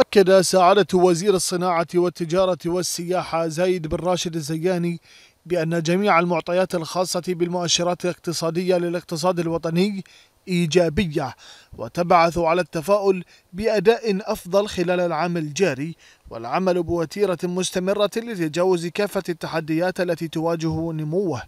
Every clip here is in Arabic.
أكد سعادة وزير الصناعة والتجارة والسياحة زايد بن راشد الزياني بأن جميع المعطيات الخاصة بالمؤشرات الاقتصادية للاقتصاد الوطني إيجابية وتبعث على التفاؤل بأداء أفضل خلال العام الجاري والعمل بوتيرة مستمرة لتجاوز كافة التحديات التي تواجه نموه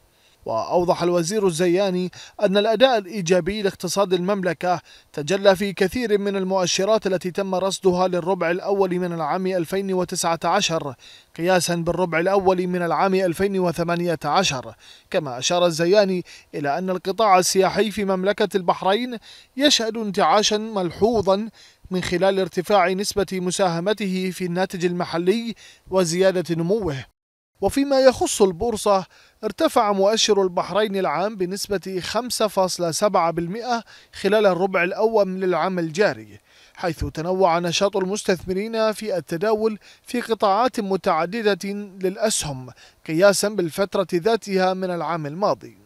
وأوضح الوزير الزياني أن الأداء الإيجابي لاقتصاد المملكة تجلى في كثير من المؤشرات التي تم رصدها للربع الأول من العام 2019 قياسا بالربع الأول من العام 2018 كما أشار الزياني إلى أن القطاع السياحي في مملكة البحرين يشهد انتعاشا ملحوظا من خلال ارتفاع نسبة مساهمته في الناتج المحلي وزيادة نموه وفيما يخص البورصة ارتفع مؤشر البحرين العام بنسبة 5.7% خلال الربع الأول من العام الجاري حيث تنوع نشاط المستثمرين في التداول في قطاعات متعددة للأسهم قياسا بالفترة ذاتها من العام الماضي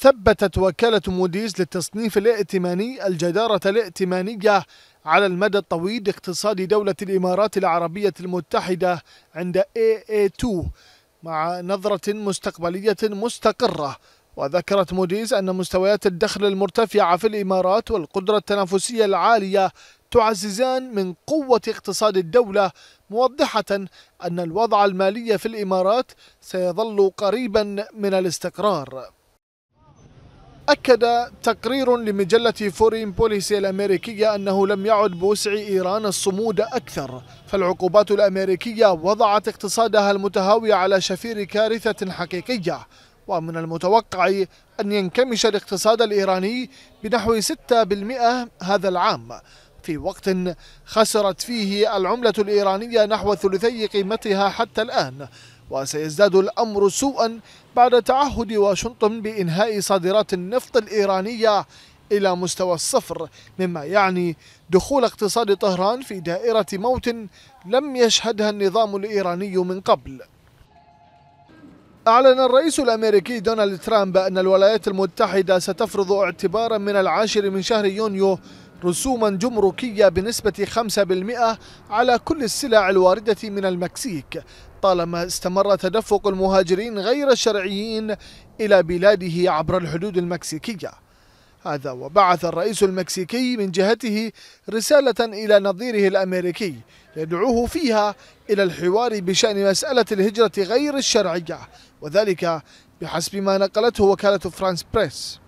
ثبتت وكالة موديز للتصنيف الائتماني الجدارة الائتمانية على المدى الطويل لاقتصاد دولة الإمارات العربية المتحدة عند AA2 مع نظرة مستقبلية مستقرة وذكرت موديز أن مستويات الدخل المرتفعة في الإمارات والقدرة التنافسية العالية تعززان من قوة اقتصاد الدولة موضحة أن الوضع المالي في الإمارات سيظل قريبا من الاستقرار أكد تقرير لمجلة فورين بوليسي الأمريكية أنه لم يعد بوسع إيران الصمود أكثر فالعقوبات الأمريكية وضعت اقتصادها المتهاوي على شفير كارثة حقيقية ومن المتوقع أن ينكمش الاقتصاد الإيراني بنحو 6% هذا العام في وقت خسرت فيه العملة الإيرانية نحو ثلثي قيمتها حتى الآن وسيزداد الأمر سوءا بعد تعهد واشنطن بإنهاء صادرات النفط الإيرانية إلى مستوى الصفر مما يعني دخول اقتصاد طهران في دائرة موت لم يشهدها النظام الإيراني من قبل أعلن الرئيس الأمريكي دونالد ترامب أن الولايات المتحدة ستفرض اعتبارا من العاشر من شهر يونيو رسوما جمركية بنسبة 5% على كل السلع الواردة من المكسيك طالما استمر تدفق المهاجرين غير الشرعيين إلى بلاده عبر الحدود المكسيكية هذا وبعث الرئيس المكسيكي من جهته رسالة إلى نظيره الأمريكي يدعوه فيها إلى الحوار بشأن مسألة الهجرة غير الشرعية وذلك بحسب ما نقلته وكالة فرانس بريس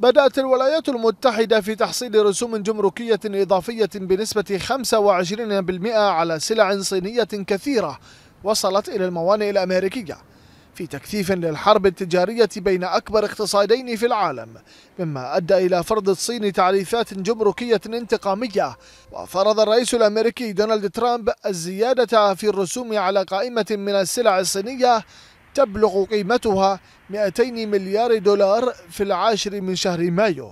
بدأت الولايات المتحدة في تحصيل رسوم جمركية إضافية بنسبة 25% على سلع صينية كثيرة وصلت إلى الموانئ الأمريكية في تكثيف للحرب التجارية بين أكبر اقتصادين في العالم مما أدى إلى فرض الصين تعريفات جمركية انتقامية وفرض الرئيس الأمريكي دونالد ترامب الزيادة في الرسوم على قائمة من السلع الصينية تبلغ قيمتها 200 مليار دولار في العاشر من شهر مايو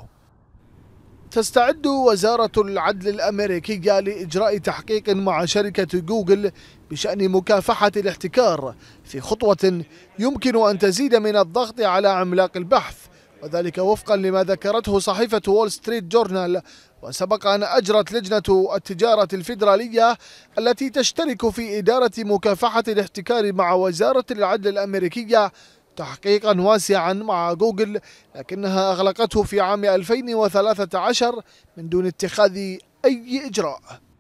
تستعد وزارة العدل الأمريكية لإجراء تحقيق مع شركة جوجل بشأن مكافحة الاحتكار في خطوة يمكن أن تزيد من الضغط على عملاق البحث وذلك وفقا لما ذكرته صحيفة وول ستريت جورنال وسبق أن أجرت لجنة التجارة الفيدرالية التي تشترك في إدارة مكافحة الاحتكار مع وزارة العدل الأمريكية تحقيقا واسعا مع جوجل لكنها أغلقته في عام 2013 من دون اتخاذ أي إجراء